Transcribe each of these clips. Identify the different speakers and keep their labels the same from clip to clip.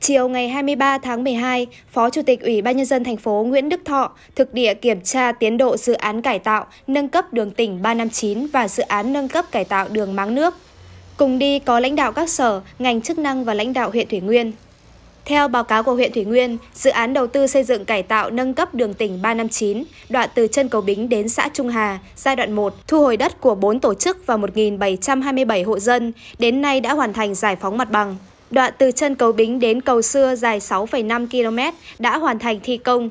Speaker 1: Chiều ngày 23 tháng 12, Phó Chủ tịch Ủy ban Nhân dân thành phố Nguyễn Đức Thọ thực địa kiểm tra tiến độ dự án cải tạo, nâng cấp đường tỉnh 359 và dự án nâng cấp cải tạo đường Máng Nước. Cùng đi có lãnh đạo các sở, ngành chức năng và lãnh đạo huyện Thủy Nguyên. Theo báo cáo của huyện Thủy Nguyên, dự án đầu tư xây dựng cải tạo nâng cấp đường tỉnh 359, đoạn từ chân cầu Bính đến xã Trung Hà, giai đoạn 1, thu hồi đất của 4 tổ chức và 1.727 hộ dân, đến nay đã hoàn thành giải phóng mặt bằng. Đoạn từ chân cầu Bính đến cầu Xưa dài 6,5 km đã hoàn thành thi công.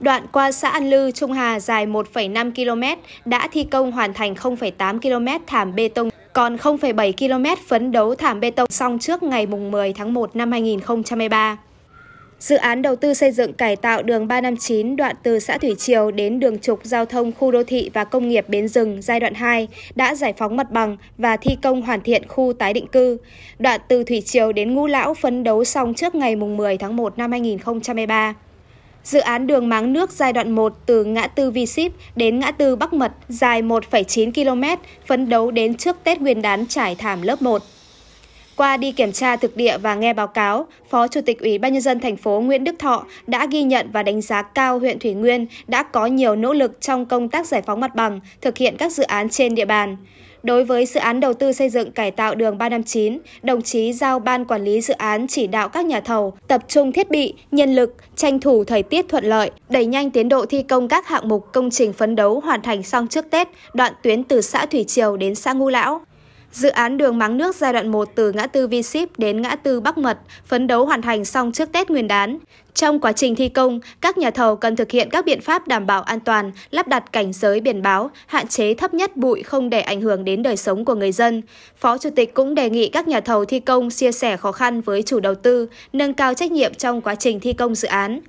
Speaker 1: Đoạn qua xã An Lư, Trung Hà dài 1,5 km đã thi công hoàn thành 0,8 km thảm bê tông, còn 0,7 km phấn đấu thảm bê tông xong trước ngày 10 tháng 1 năm 2023. Dự án đầu tư xây dựng cải tạo đường 359 đoạn từ xã Thủy Triều đến đường trục giao thông khu đô thị và công nghiệp Bến Rừng giai đoạn 2 đã giải phóng mặt bằng và thi công hoàn thiện khu tái định cư. Đoạn từ Thủy Triều đến Ngũ Lão phấn đấu xong trước ngày 10 tháng 1 năm 2023. Dự án đường máng nước giai đoạn 1 từ ngã tư Vi Ship đến ngã tư Bắc Mật dài 1,9 km, phấn đấu đến trước Tết Nguyên đán trải thảm lớp 1. Qua đi kiểm tra thực địa và nghe báo cáo, Phó Chủ tịch Ủy ban nhân dân thành phố Nguyễn Đức Thọ đã ghi nhận và đánh giá cao huyện Thủy Nguyên đã có nhiều nỗ lực trong công tác giải phóng mặt bằng, thực hiện các dự án trên địa bàn. Đối với dự án đầu tư xây dựng cải tạo đường 359, đồng chí giao ban quản lý dự án chỉ đạo các nhà thầu tập trung thiết bị, nhân lực, tranh thủ thời tiết thuận lợi, đẩy nhanh tiến độ thi công các hạng mục công trình phấn đấu hoàn thành xong trước Tết, đoạn tuyến từ xã Thủy Triều đến xã Ngu Lão. Dự án đường máng nước giai đoạn 1 từ ngã tư V ship đến ngã tư Bắc Mật phấn đấu hoàn thành xong trước Tết Nguyên đán. Trong quá trình thi công, các nhà thầu cần thực hiện các biện pháp đảm bảo an toàn, lắp đặt cảnh giới biển báo, hạn chế thấp nhất bụi không để ảnh hưởng đến đời sống của người dân. Phó Chủ tịch cũng đề nghị các nhà thầu thi công chia sẻ khó khăn với chủ đầu tư, nâng cao trách nhiệm trong quá trình thi công dự án.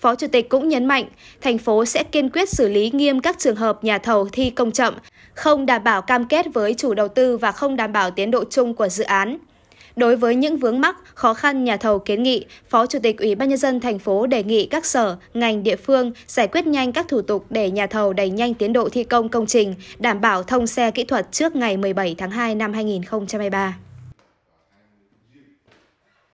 Speaker 1: Phó Chủ tịch cũng nhấn mạnh, thành phố sẽ kiên quyết xử lý nghiêm các trường hợp nhà thầu thi công chậm, không đảm bảo cam kết với chủ đầu tư và không đảm bảo tiến độ chung của dự án. Đối với những vướng mắc, khó khăn nhà thầu kiến nghị, Phó Chủ tịch Ủy ban nhân dân thành phố đề nghị các sở, ngành địa phương giải quyết nhanh các thủ tục để nhà thầu đẩy nhanh tiến độ thi công công trình, đảm bảo thông xe kỹ thuật trước ngày 17 tháng 2 năm 2023.